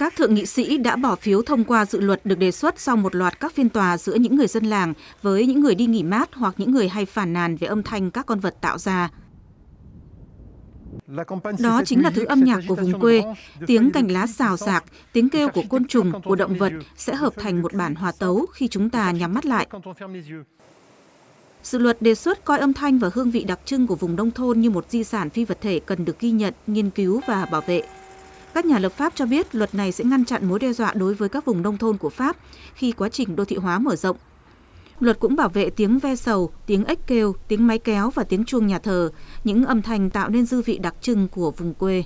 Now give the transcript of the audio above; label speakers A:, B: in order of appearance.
A: Các thượng nghị sĩ đã bỏ phiếu thông qua dự luật được đề xuất sau một loạt các phiên tòa giữa những người dân làng với những người đi nghỉ mát hoặc những người hay phản nàn về âm thanh các con vật tạo ra.
B: Đó chính là thứ âm nhạc của vùng quê.
A: Tiếng cành lá xào xạc, tiếng kêu của côn trùng, của động vật sẽ hợp thành một bản hòa tấu khi chúng ta nhắm mắt lại. Dự luật đề xuất coi âm thanh và hương vị đặc trưng của vùng nông thôn như một di sản phi vật thể cần được ghi nhận, nghiên cứu và bảo vệ. Các nhà lập pháp cho biết luật này sẽ ngăn chặn mối đe dọa đối với các vùng nông thôn của Pháp khi quá trình đô thị hóa mở rộng. Luật cũng bảo vệ tiếng ve sầu, tiếng ếch kêu, tiếng máy kéo và tiếng chuông nhà thờ, những âm thanh tạo nên dư vị đặc trưng của vùng quê.